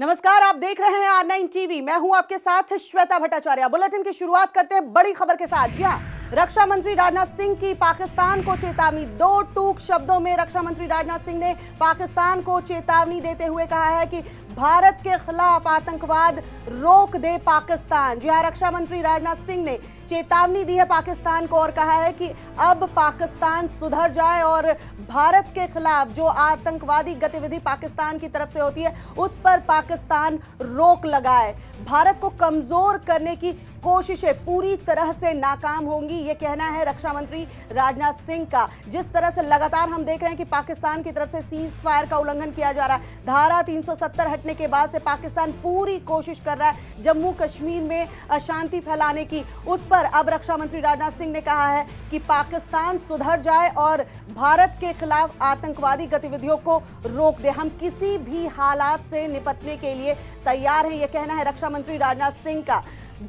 नमस्कार आप देख रहे हैं आर नाइन टीवी मैं हूं आपके साथ श्वेता भट्टाचार्य बुलेटिन की शुरुआत करते हैं बड़ी खबर के साथ जी हाँ रक्षा मंत्री राजनाथ सिंह की पाकिस्तान को चेतावनी दो टूक शब्दों में रक्षा मंत्री राजनाथ सिंह ने पाकिस्तान को चेतावनी देते हुए कहा है कि भारत के खिलाफ आतंकवाद रोक दे पाकिस्तान जी हाँ रक्षा मंत्री राजनाथ सिंह ने चेतावनी दी है पाकिस्तान को और कहा है कि अब पाकिस्तान सुधर जाए और भारत के खिलाफ जो आतंकवादी गतिविधि पाकिस्तान की तरफ से होती है उस पर पाकिस्तान रोक लगाए भारत को कमज़ोर करने की कोशिशें पूरी तरह से नाकाम होंगी ये कहना है रक्षा मंत्री राजनाथ सिंह का जिस तरह से लगातार हम देख रहे हैं कि पाकिस्तान की तरफ से सीज फायर का उल्लंघन किया जा रहा है धारा 370 हटने के बाद से पाकिस्तान पूरी कोशिश कर रहा है जम्मू कश्मीर में अशांति फैलाने की उस पर पर अब रक्षा मंत्री राजनाथ सिंह ने कहा है कि पाकिस्तान सुधर जाए और भारत के खिलाफ आतंकवादी गतिविधियों को रोक दे हम किसी भी हालात से निपटने के लिए तैयार हैं यह कहना है रक्षा मंत्री राजनाथ सिंह का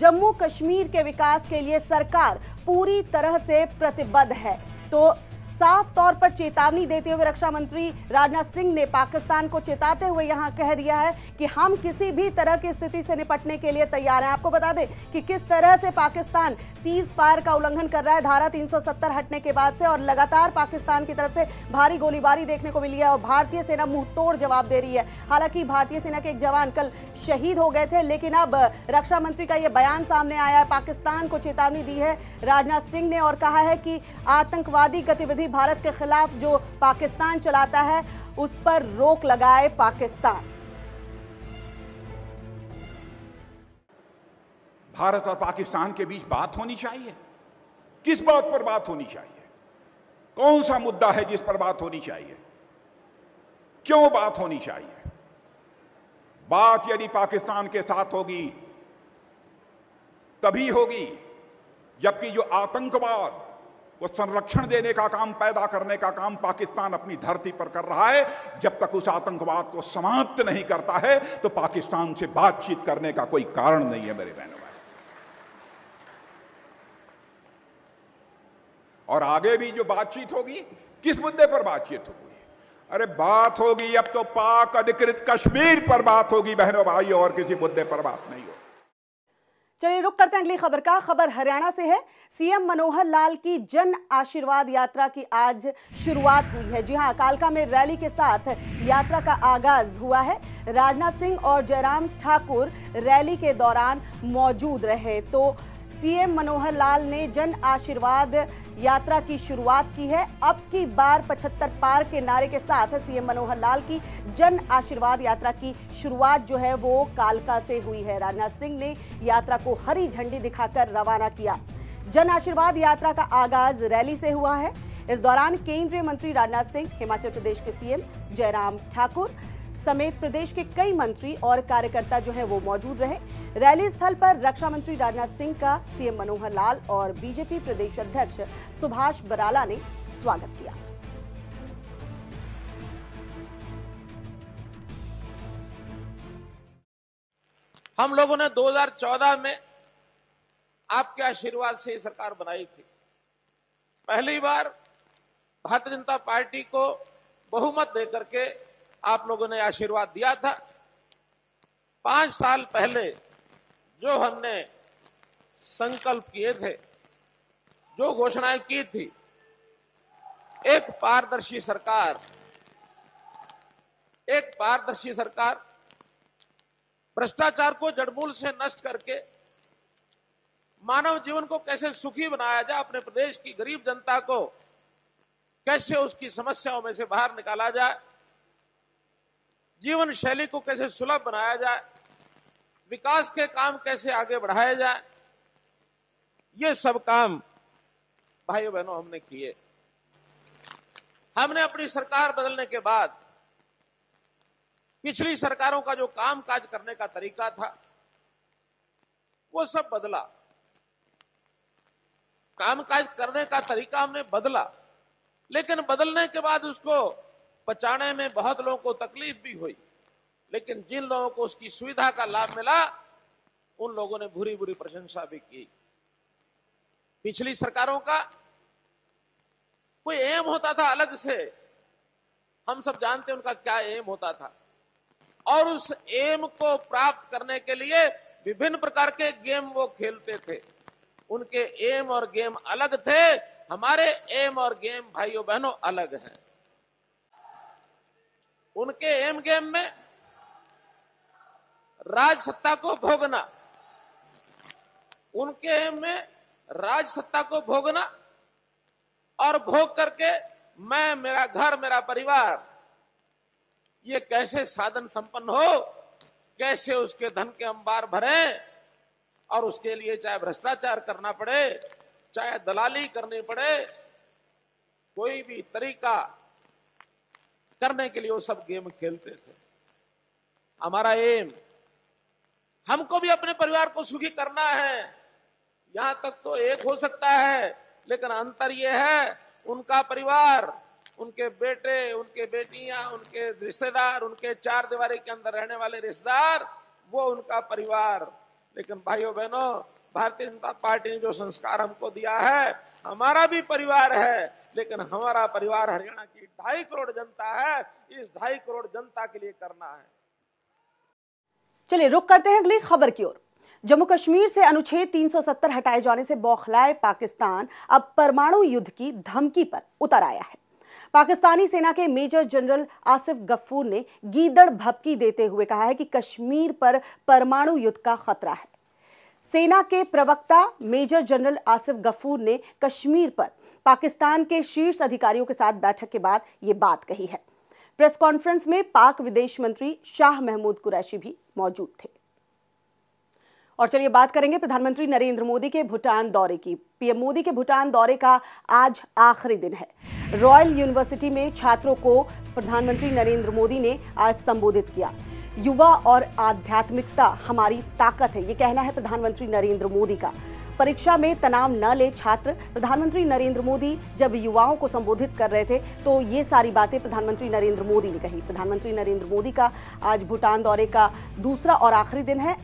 जम्मू कश्मीर के विकास के लिए सरकार पूरी तरह से प्रतिबद्ध है तो साफ तौर पर चेतावनी देते हुए रक्षा मंत्री राजनाथ सिंह ने पाकिस्तान को चेताते हुए यहाँ कह दिया है कि हम किसी भी तरह की स्थिति से निपटने के लिए तैयार हैं आपको बता दें कि किस तरह से पाकिस्तान सीज फायर का उल्लंघन कर रहा है धारा 370 हटने के बाद से और लगातार पाकिस्तान की तरफ से भारी गोलीबारी देखने को मिली है और भारतीय सेना मुंह जवाब दे रही है हालांकि भारतीय सेना के एक जवान कल शहीद हो गए थे लेकिन अब रक्षा मंत्री का यह बयान सामने आया है पाकिस्तान को चेतावनी दी है राजनाथ सिंह ने और कहा है कि आतंकवादी गतिविधि भारत के खिलाफ जो पाकिस्तान चलाता है उस पर रोक लगाए पाकिस्तान भारत और पाकिस्तान के बीच बात होनी चाहिए किस बात पर बात होनी चाहिए कौन सा मुद्दा है जिस पर बात होनी चाहिए क्यों बात होनी चाहिए बात यदि पाकिस्तान के साथ होगी तभी होगी जबकि जो आतंकवाद वो संरक्षण देने का काम पैदा करने का काम पाकिस्तान अपनी धरती पर कर रहा है जब तक उस आतंकवाद को समाप्त नहीं करता है तो पाकिस्तान से बातचीत करने का कोई कारण नहीं है मेरे बहनों और आगे भी जो बातचीत होगी किस मुद्दे पर बातचीत होगी अरे बात होगी अब तो पाक अधिकृत कश्मीर पर बात होगी बहनों भाई और किसी मुद्दे पर बात नहीं होगी चलिए रुक करते हैं अगली खबर का खबर हरियाणा से है सीएम मनोहर लाल की जन आशीर्वाद यात्रा की आज शुरुआत हुई है जी हां कालका में रैली के साथ यात्रा का आगाज हुआ है राजनाथ सिंह और जयराम ठाकुर रैली के दौरान मौजूद रहे तो सीएम मनोहर लाल ने जन आशीर्वाद यात्रा की शुरुआत की है अब की बार 75 पार के नारे के साथ सीएम मनोहर लाल की जन आशीर्वाद यात्रा की शुरुआत जो है वो कालका से हुई है राजनाथ सिंह ने यात्रा को हरी झंडी दिखाकर रवाना किया जन आशीर्वाद यात्रा का आगाज रैली से हुआ है इस दौरान केंद्रीय मंत्री राजनाथ सिंह हिमाचल प्रदेश के सीएम जयराम ठाकुर समेत प्रदेश के कई मंत्री और कार्यकर्ता जो है वो मौजूद रहे रैली स्थल पर रक्षा मंत्री राजनाथ सिंह का सीएम मनोहर लाल और बीजेपी प्रदेश अध्यक्ष सुभाष बराला ने स्वागत किया हम लोगों ने 2014 में आपके आशीर्वाद से सरकार बनाई थी पहली बार भारतीय जनता पार्टी को बहुमत देकर के आप लोगों ने आशीर्वाद दिया था पांच साल पहले जो हमने संकल्प किए थे जो घोषणाएं की थी एक पारदर्शी सरकार एक पारदर्शी सरकार भ्रष्टाचार को जड़मूल से नष्ट करके मानव जीवन को कैसे सुखी बनाया जाए अपने प्रदेश की गरीब जनता को कैसे उसकी समस्याओं में से बाहर निकाला जाए जीवन शैली को कैसे सुलभ बनाया जाए विकास के काम कैसे आगे बढ़ाए जाए ये सब काम भाई बहनों हमने किए हमने अपनी सरकार बदलने के बाद पिछली सरकारों का जो काम काज करने का तरीका था वो सब बदला काम काज करने का तरीका हमने बदला लेकिन बदलने के बाद उसको बचाने में बहुत लोगों को तकलीफ भी हुई लेकिन जिन लोगों को उसकी सुविधा का लाभ मिला उन लोगों ने बुरी बुरी प्रशंसा भी की पिछली सरकारों का कोई एम होता था अलग से हम सब जानते हैं उनका क्या एम होता था और उस एम को प्राप्त करने के लिए विभिन्न प्रकार के गेम वो खेलते थे उनके एम और गेम अलग थे हमारे एम और गेम भाइयों बहनों अलग हैं उनके एम गेम में राज सत्ता को भोगना उनके एम में राज सत्ता को भोगना और भोग करके मैं मेरा घर मेरा परिवार ये कैसे साधन संपन्न हो कैसे उसके धन के अंबार भरे और उसके लिए चाहे भ्रष्टाचार करना पड़े चाहे दलाली करनी पड़े कोई भी तरीका करने के लिए वो सब गेम खेलते थे हमारा एम हमको भी अपने परिवार को सुखी करना है यहां तक तो एक हो सकता है लेकिन अंतर यह है उनका परिवार उनके बेटे उनके बेटियां उनके रिश्तेदार उनके चार दीवारी के अंदर रहने वाले रिश्तेदार वो उनका परिवार लेकिन भाइयों बहनों भारतीय जनता पार्टी ने जो संस्कार हमको दिया है हमारा भी परिवार है लेकिन हमारा परिवार हरियाणा की ढाई करोड़ जनता है इस ढाई करोड़ जनता के लिए करना है चलिए रुक करते हैं अगली खबर की ओर जम्मू कश्मीर से अनुच्छेद 370 हटाए जाने से बौखलाए पाकिस्तान अब परमाणु युद्ध की धमकी पर उतर आया है पाकिस्तानी सेना के मेजर जनरल आसिफ गफूर ने गीदड़ भपकी देते हुए कहा है कि कश्मीर पर परमाणु युद्ध का खतरा है सेना के प्रवक्ता मेजर जनरल आसिफ गफूर ने कश्मीर पर पाकिस्तान के शीर्ष अधिकारियों के साथ बैठक के बाद ये बात कही है प्रेस कॉन्फ्रेंस में पाक विदेश मंत्री शाह महमूद कुरैशी भी मौजूद थे और चलिए बात करेंगे प्रधानमंत्री नरेंद्र मोदी के भूटान दौरे की पीएम मोदी के भूटान दौरे का आज आखिरी दिन है रॉयल यूनिवर्सिटी में छात्रों को प्रधानमंत्री नरेंद्र मोदी ने आज संबोधित किया युवा और आध्यात्मिकता हमारी ताकत है ये कहना है प्रधानमंत्री नरेंद्र मोदी का परीक्षा में तनाव न ले छात्र प्रधानमंत्री नरेंद्र मोदी जब युवाओं को संबोधित कर रहे थे तो ये सारी बातें प्रधानमंत्री नरेंद्र मोदी ने कही प्रधानमंत्री नरेंद्र मोदी का आज भूटान दौरे का दूसरा और आखिरी दिन है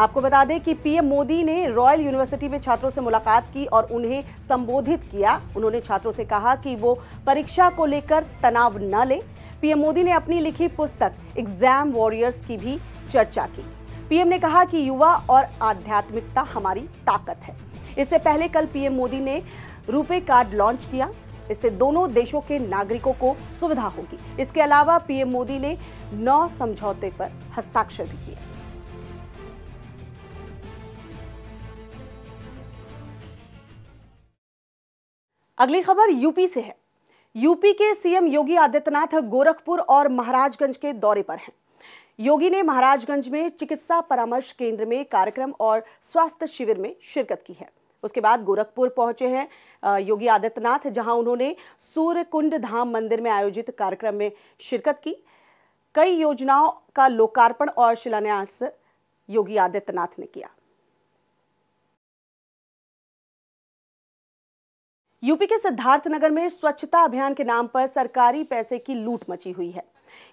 आपको बता दें कि पीएम मोदी ने रॉयल यूनिवर्सिटी में छात्रों से मुलाकात की और उन्हें संबोधित किया उन्होंने छात्रों से कहा कि वो परीक्षा को लेकर तनाव न लें पीएम मोदी ने अपनी लिखी पुस्तक एग्जाम वॉरियर्स की भी चर्चा की पीएम ने कहा कि युवा और आध्यात्मिकता हमारी ताकत है इससे पहले कल पीएम मोदी ने रुपे कार्ड लॉन्च किया इससे दोनों देशों के नागरिकों को सुविधा होगी इसके अलावा पीएम मोदी ने नौ समझौते पर हस्ताक्षर भी किए अगली खबर यूपी से है यूपी के सीएम योगी आदित्यनाथ गोरखपुर और महाराजगंज के दौरे पर हैं योगी ने महाराजगंज में चिकित्सा परामर्श केंद्र में कार्यक्रम और स्वास्थ्य शिविर में शिरकत की है उसके बाद गोरखपुर पहुंचे हैं योगी आदित्यनाथ जहां उन्होंने सूर्यकुंड धाम मंदिर में आयोजित कार्यक्रम में शिरकत की कई योजनाओं का लोकार्पण और शिलान्यास योगी आदित्यनाथ ने किया यूपी के सिद्धार्थनगर में स्वच्छता अभियान के नाम पर सरकारी पैसे की लूट मची हुई है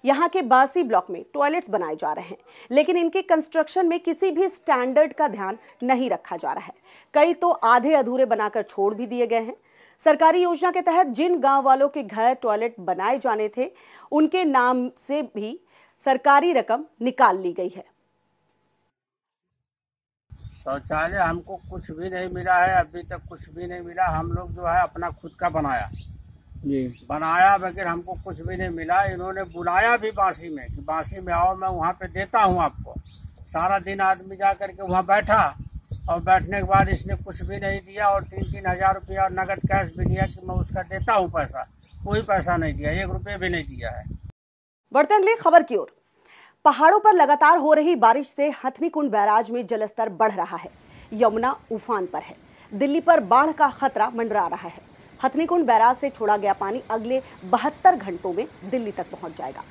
यहाँ के बासी ब्लॉक में टॉयलेट्स बनाए जा रहे हैं लेकिन इनके कंस्ट्रक्शन में किसी भी स्टैंडर्ड का ध्यान नहीं रखा जा रहा है कई तो आधे अधूरे बनाकर छोड़ भी दिए गए हैं सरकारी योजना के तहत जिन गांव वालों के घर टॉयलेट बनाए जाने थे उनके नाम से भी सरकारी रकम निकाल ली गई है शौचालय हमको कुछ भी नहीं मिला है अभी तक कुछ भी नहीं मिला हम लोग जो है अपना खुद का बनाया जी बनाया बगैर हमको कुछ भी नहीं मिला इन्होंने बुलाया भी बांसी में कि बांसी में आओ मैं वहाँ पे देता हूँ आपको सारा दिन आदमी जा करके वहाँ बैठा और बैठने के बाद इसने कुछ भी नहीं दिया और तीन तीन हजार रुपया और नगद कैश भी दिया कि मैं उसका देता हूँ पैसा कोई पैसा नहीं दिया एक रुपये भी नहीं दिया है बढ़ते अगली खबर की ओर पहाड़ों पर लगातार हो रही बारिश से हथनीकुंड बैराज में जलस्तर बढ़ रहा है यमुना उफान पर है दिल्ली पर बाढ़ का खतरा मंडरा रहा है हथनीकुंड बैराज से छोड़ा गया पानी अगले बहत्तर घंटों में दिल्ली तक पहुंच जाएगा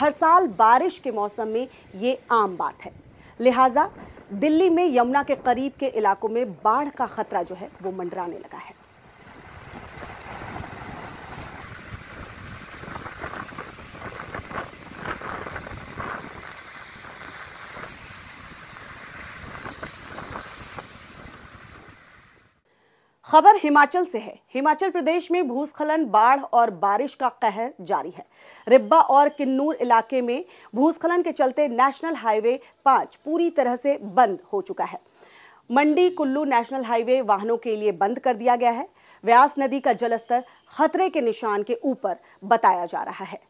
हर साल बारिश के मौसम में ये आम बात है लिहाजा दिल्ली में यमुना के करीब के इलाकों में बाढ़ का खतरा जो है वो मंडराने लगा है खबर हिमाचल से है हिमाचल प्रदेश में भूस्खलन बाढ़ और बारिश का कहर जारी है रिब्बा और किन्नूर इलाके में भूस्खलन के चलते नेशनल हाईवे पाँच पूरी तरह से बंद हो चुका है मंडी कुल्लू नेशनल हाईवे वाहनों के लिए बंद कर दिया गया है व्यास नदी का जलस्तर खतरे के निशान के ऊपर बताया जा रहा है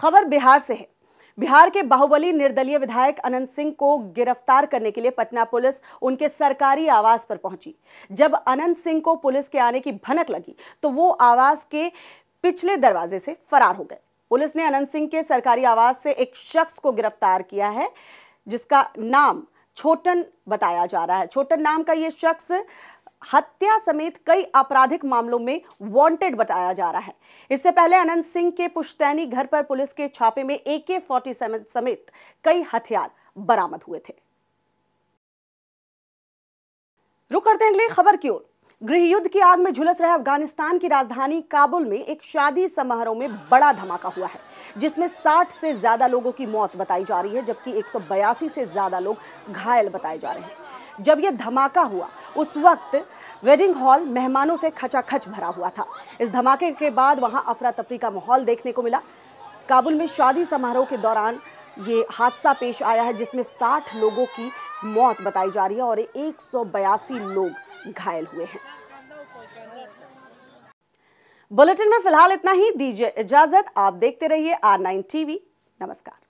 खबर बिहार से है बिहार के बाहुबली निर्दलीय विधायक अनंत सिंह को गिरफ्तार करने के लिए पटना पुलिस उनके सरकारी आवास पर पहुंची जब अनंत सिंह को पुलिस के आने की भनक लगी तो वो आवास के पिछले दरवाजे से फरार हो गए पुलिस ने अनंत सिंह के सरकारी आवास से एक शख्स को गिरफ्तार किया है जिसका नाम छोटन बताया जा रहा है छोटन नाम का ये शख्स हत्या समेत कई आपराधिक मामलों में वांटेड बताया जा रहा है इससे पहले अनंत सिंह के पुश्तैनी घर पर पुलिस के छापे में ए के समेत कई हथियार बरामद हुए थे रुक करते हैं अगली खबर की ओर गृह युद्ध की आग में झुलस रहे अफगानिस्तान की राजधानी काबुल में एक शादी समारोह में बड़ा धमाका हुआ है जिसमें 60 से ज्यादा लोगों की मौत बताई जा रही है जबकि एक से ज्यादा लोग घायल बताए जा रहे हैं जब यह धमाका हुआ उस वक्त वेडिंग हॉल मेहमानों से खचाखच भरा हुआ था इस धमाके के बाद वहां अफरा तफरी का माहौल देखने को मिला काबुल में शादी समारोह के दौरान ये हादसा पेश आया है जिसमें 60 लोगों की मौत बताई जा रही है और एक लोग घायल हुए हैं बुलेटिन में फिलहाल इतना ही दीजिए इजाजत आप देखते रहिए आर नाइन टीवी नमस्कार